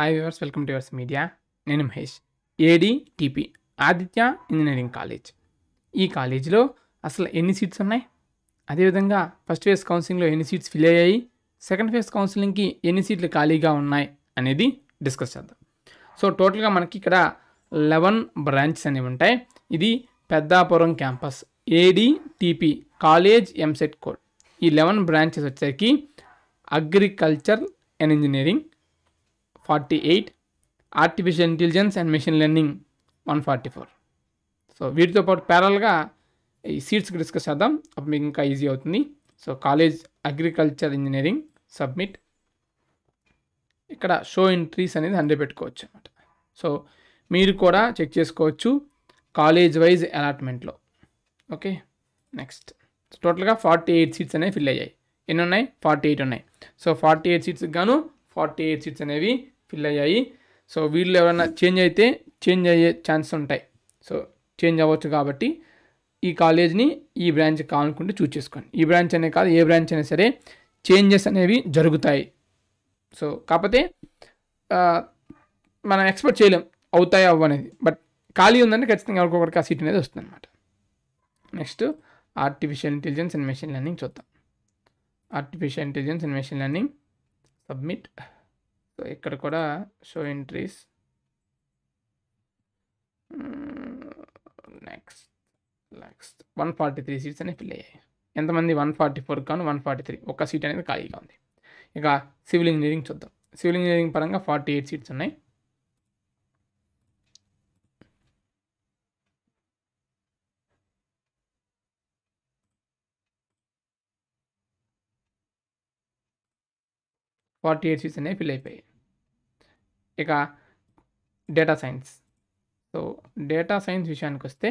hi viewers welcome to Yours Media నేను Mahesh ADTP Aditya engineering college ఈ కాలేజీలో అసలు ఎన్ని సీట్స్ ఉన్నాయి అదేవిధంగా ఫస్ట్ ఫేజ్ కౌన్సిలింగ్లో ఎన్ని సీట్స్ ఫిల్ అయ్యాయి సెకండ్ ఫేజ్ కౌన్సిలింగ్కి ఎన్ని సీట్లు ఖాళీగా ఉన్నాయి అనేది డిస్కస్ చేద్దాం సో టోటల్గా మనకి ఇక్కడ లెవెన్ బ్రాంచెస్ అనేవి ఉంటాయి ఇది Peddapuram campus ADTP college EAMCET code ఈ లెవెన్ బ్రాంచెస్ వచ్చేసరికి agriculture and engineering forty eight artificial intelligence and machine learning one forty four so వీటితో పాటు ప్యారల్గా ఈ సీట్స్కి డిస్కస్ చేద్దాం అప్పుడు మీకు ఇంకా ఈజీ అవుతుంది so college agriculture engineering submit ఇక్కడ షో ఎంట్రీస్ అనేది హండ్రెడ్ పెట్టుకోవచ్చు అనమాట సో మీరు కూడా చెక్ చేసుకోవచ్చు కాలేజ్ వైజ్ అలాట్మెంట్లో ఓకే నెక్స్ట్ టోటల్గా ఫార్టీ ఎయిట్ సీట్స్ అనేవి ఫిల్ అయ్యాయి ఎన్ని ఉన్నాయి ఫార్టీ ఎయిట్ ఉన్నాయి సో ఫార్టీ ఎయిట్ సీట్స్కి గాను ఫార్టీ ఎయిట్ సీట్స్ అనేవి ఫిల్ అయ్యాయి సో వీళ్ళు ఎవరైనా చేంజ్ అయితే చేంజ్ అయ్యే ఛాన్స్ ఉంటాయి సో చేంజ్ అవ్వచ్చు కాబట్టి ఈ కాలేజ్ని ఈ బ్రాంచ్ కావాలనుకుంటే చూస్ చేసుకోండి ఈ బ్రాంచ్ అనే కాదు ఏ బ్రాంచ్ అయినా సరే చేంజెస్ అనేవి జరుగుతాయి సో కాకపోతే మనం ఎక్స్పెక్ట్ చేయలేం అవుతాయా అవ్వనేది బట్ ఖాళీ ఉందంటే ఖచ్చితంగా ఎవరికొకరికి ఆ సీట్ అనేది వస్తుంది అనమాట next artificial intelligence and machine learning చూద్దాం artificial intelligence and machine learning submit so ఇక్కడ కూడా show entries next next one forty three seats అనేవి ఫిల్ అయ్యాయి ఎంతమంది వన్ ఫార్టీ ఫోర్ కాను వన్ ఫార్టీ త్రీ ఒక సీట్ అనేది ఖాళీగా ఉంది ఇక సివిల్ ఇంజనీరింగ్ చూద్దాం సివిల్ ఇంజనీరింగ్ పరంగా ఫార్టీ ఎయిట్ సీట్స్ ఉన్నాయి ఫార్టీ ఎయిట్ సీట్స్ అనేవి ఫిల్ అయిపోయాయి ఇక data science so data science విషయానికి వస్తే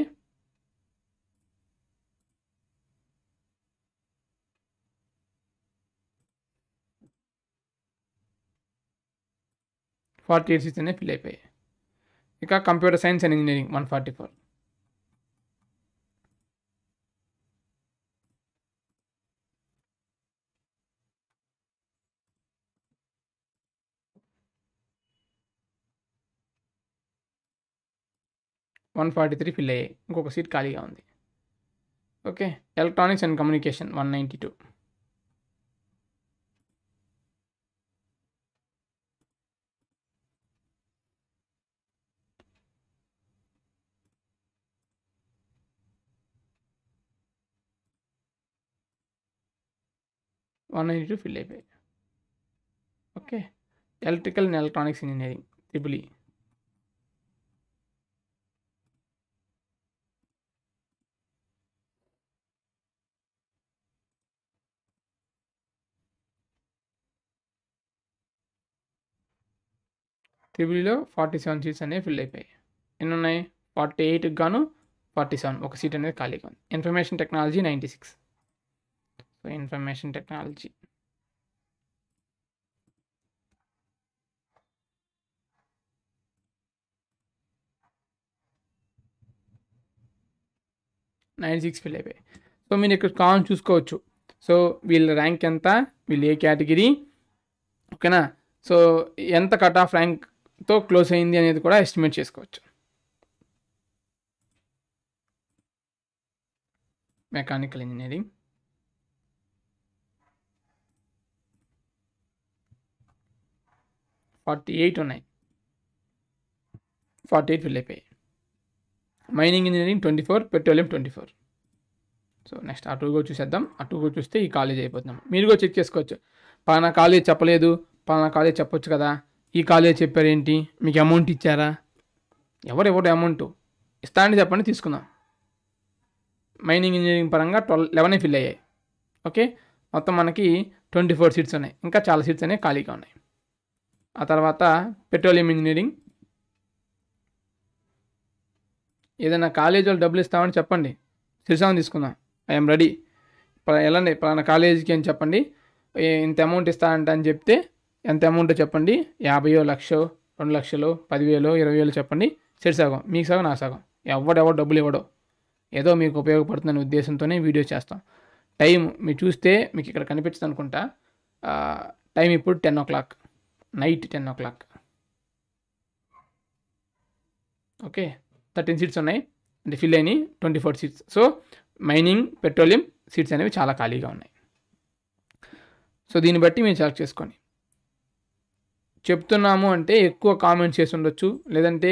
ఫార్టీ ఇయర్స్ సీట్స్ అనేవి ఫిల్ అయిపోయాయి ఇక computer science and engineering one forty four one forty three fill అయ్యాయి ఇంకొక సీట్ ఖాళీగా ఉంది okay electronics and communication one ninety two one ninety two fill అయిపోయాయి okay electrical and electronics engineering triple E త్రిబులిలో forty seven seats అనేవి fill అయిపోయాయి ఎన్ని ఉన్నాయి ఫార్టీ ఎయిట్కి గాను ఫార్టీ సెవెన్ ఒక సీట్ అనేది ఖాళీగా ఉంది information technology ninety six so information technology nine six fill అయిపోయాయి సో మీరు ఇక్కడ కాలం చూసుకోవచ్చు సో వీళ్ళ ర్యాంక్ ఎంత వీళ్ళు ఏ కేటగిరీ ఓకేనా సో ఎంత కట్ ఆఫ్ ర్యాంక్ తో క్లోజ్ అయింది అనేది కూడా ఎస్టిమేట్ చేసుకోవచ్చు మెకానికల్ ఇంజనీరింగ్ ఫార్టీ ఎయిట్ ఉన్నాయి ఫార్టీ ఎయిట్ ఫిల్ అయిపోయాయి mining engineering twenty four petroleum twenty four so next అటు కూడా చూసేద్దాం అటు కూడా చూస్తే ఈ కాలేజ్ అయిపోతున్నాం మీరు కూడా చెక్ చేసుకోవచ్చు పలానా కాలేజ్ చెప్పలేదు పలానా కాలేజ్ చెప్పొచ్చు కదా ఈ కాలేజ్ చెప్పారేంటి మీకు అమౌంట్ ఇచ్చారా ఎవరు ఎవరు అమౌంట్ ఇస్తా అని చెప్పండి తీసుకుందాం మైనింగ్ ఇంజనీరింగ్ పరంగా ట్వెల్వ్ లెవెనే ఫిల్ అయ్యాయి ఓకే మొత్తం మనకి ట్వంటీ ఫోర్ సీట్స్ ఉన్నాయి ఇంకా చాలా సీట్స్ అనేవి ఖాళీగా ఉన్నాయి ఆ తర్వాత పెట్రోలియం ఇంజనీరింగ్ ఏదైనా కాలేజీలో వాళ్ళు డబ్బులు ఇస్తామని చెప్పండి శ్రీశాంత్ తీసుకుందాం ఐఎమ్ రెడీ ఎలా పలానా కాలేజీకి అని చెప్పండి ఇంత అమౌంట్ ఇస్తా అని చెప్తే ఎంత అమౌంట్ చెప్పండి యాభైయో లక్షో రెండు లక్షలు పదివేలు ఇరవై వేలు చెప్పండి సరి సగం మీకు సగం నా సగం ఎవడెవడో డబ్బులు ఇవ్వడో ఏదో మీకు ఉపయోగపడుతుందనే ఉద్దేశంతోనే వీడియో చేస్తాం టైం మీరు చూస్తే మీకు ఇక్కడ కనిపించదు అనుకుంటా టైం ఇప్పుడు ten o'clock night ten o'clock okay thirteen seats ఉన్నాయి అంటే ఫిల్ అయినాయి twenty four seats so mining petroleum seats అనేవి చాలా ఖాళీగా ఉన్నాయి సో దీన్ని బట్టి మీరు సెలెక్ట్ చేసుకోండి చెప్తున్నాము అంటే ఎక్కువ కామెంట్స్ చేసి ఉండొచ్చు లేదంటే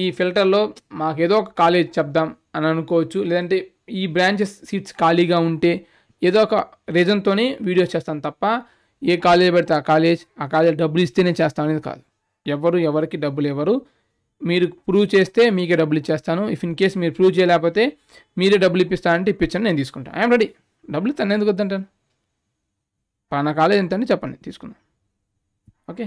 ఈ ఫిల్టర్లో మాకు ఏదో ఒక కాలేజ్ చెప్దాం అని అనుకోవచ్చు లేదంటే ఈ బ్రాంచెస్ సీట్స్ ఖాళీగా ఉంటే ఏదో ఒక రీజన్తోనే వీడియోస్ చేస్తాను తప్ప ఏ కాలేజ్ పెడితే ఆ కాలేజ్ ఆ కాలేజ్ డబ్బులు ఇస్తేనే చేస్తాం అనేది కాదు ఎవరు ఎవరికి డబ్బులు ఎవరు మీరు ప్రూవ్ చేస్తే మీకే డబ్బులు ఇచ్చేస్తాను ఇఫ్ ఇన్ కేస్ మీరు ప్రూవ్ చేయలేకపోతే మీరే డబ్బులు ఇప్పిస్తానంటే ఇప్పించండి నేను తీసుకుంటాను ఐఎమ్ రెడీ డబ్బులు తను ఎందుకు వద్దంటాను పలానా కాలేజ్ ఎంత అని చెప్పండి తీసుకుందాం ఓకే